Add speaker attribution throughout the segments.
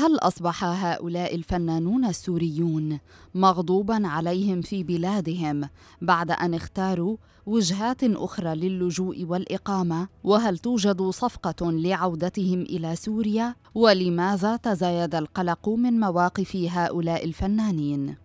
Speaker 1: هل اصبح هؤلاء الفنانون السوريون مغضوبا عليهم في بلادهم بعد ان اختاروا وجهات اخرى للجوء والاقامه وهل توجد صفقه لعودتهم الى سوريا ولماذا تزايد القلق من مواقف هؤلاء الفنانين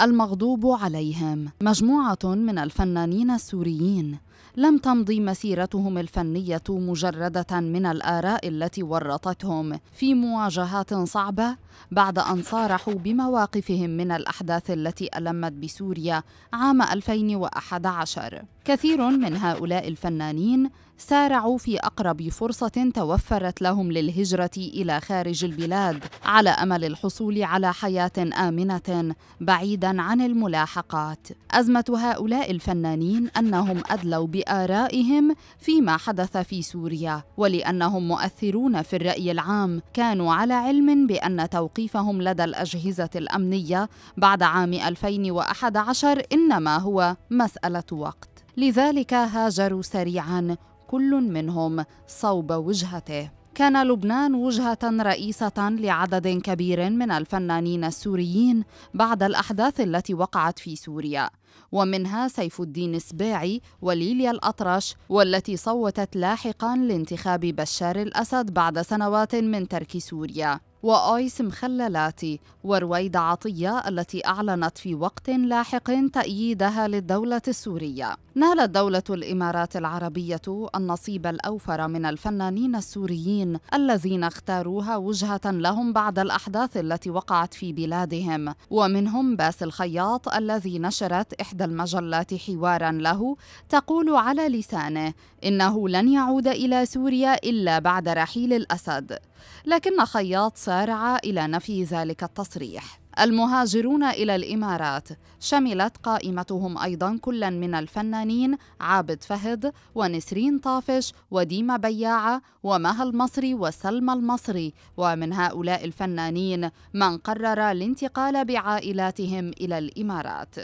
Speaker 1: المغضوب عليهم مجموعة من الفنانين السوريين لم تمضي مسيرتهم الفنية مجردة من الآراء التي ورطتهم في مواجهات صعبة بعد أن صارحوا بمواقفهم من الأحداث التي ألمت بسوريا عام 2011 كثير من هؤلاء الفنانين سارعوا في أقرب فرصة توفرت لهم للهجرة إلى خارج البلاد على أمل الحصول على حياة آمنة بعيدا بعيدا عن الملاحقات ازمه هؤلاء الفنانين انهم ادلوا بارائهم فيما حدث في سوريا ولانهم مؤثرون في الراي العام كانوا على علم بان توقيفهم لدى الاجهزه الامنيه بعد عام 2011 انما هو مساله وقت لذلك هاجروا سريعا كل منهم صوب وجهته كان لبنان وجهة رئيسة لعدد كبير من الفنانين السوريين بعد الأحداث التي وقعت في سوريا ومنها سيف الدين السباعي وليليا الأطرش والتي صوتت لاحقا لانتخاب بشار الأسد بعد سنوات من ترك سوريا وآيس مخللاتي ورويدة عطية التي أعلنت في وقت لاحق تأييدها للدولة السورية نالت دولة الإمارات العربية النصيب الأوفر من الفنانين السوريين الذين اختاروها وجهة لهم بعد الأحداث التي وقعت في بلادهم ومنهم باس الخياط الذي نشرت إحدى المجلات حوارا له تقول على لسانه إنه لن يعود إلى سوريا إلا بعد رحيل الأسد لكن خياط سارع إلى نفي ذلك التصريح المهاجرون إلى الإمارات شملت قائمتهم أيضا كلا من الفنانين عابد فهد ونسرين طافش وديمة بياعة ومها المصري وسلمى المصري ومن هؤلاء الفنانين من قرر الانتقال بعائلاتهم إلى الإمارات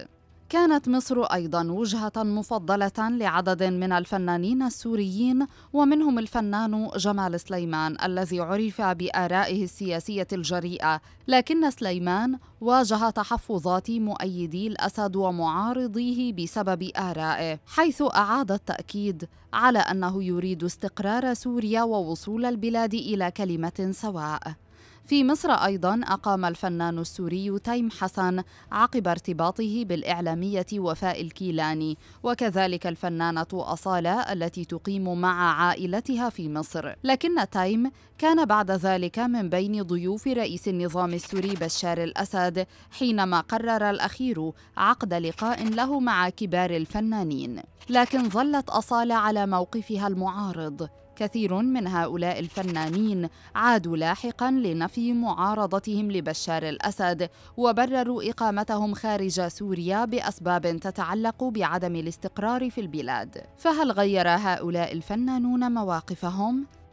Speaker 1: كانت مصر ايضا وجهه مفضله لعدد من الفنانين السوريين ومنهم الفنان جمال سليمان الذي عرف بارائه السياسيه الجريئه لكن سليمان واجه تحفظات مؤيدي الاسد ومعارضيه بسبب ارائه حيث اعاد التاكيد على انه يريد استقرار سوريا ووصول البلاد الى كلمه سواء في مصر أيضا أقام الفنان السوري تيم حسن عقب ارتباطه بالإعلامية وفاء الكيلاني وكذلك الفنانة أصالة التي تقيم مع عائلتها في مصر لكن تيم كان بعد ذلك من بين ضيوف رئيس النظام السوري بشار الأسد حينما قرر الأخير عقد لقاء له مع كبار الفنانين لكن ظلت أصالة على موقفها المعارض كثير من هؤلاء الفنانين عادوا لاحقا لنفي معارضتهم لبشار الاسد وبرروا اقامتهم خارج سوريا باسباب تتعلق بعدم الاستقرار في البلاد فهل غير هؤلاء الفنانون مواقفهم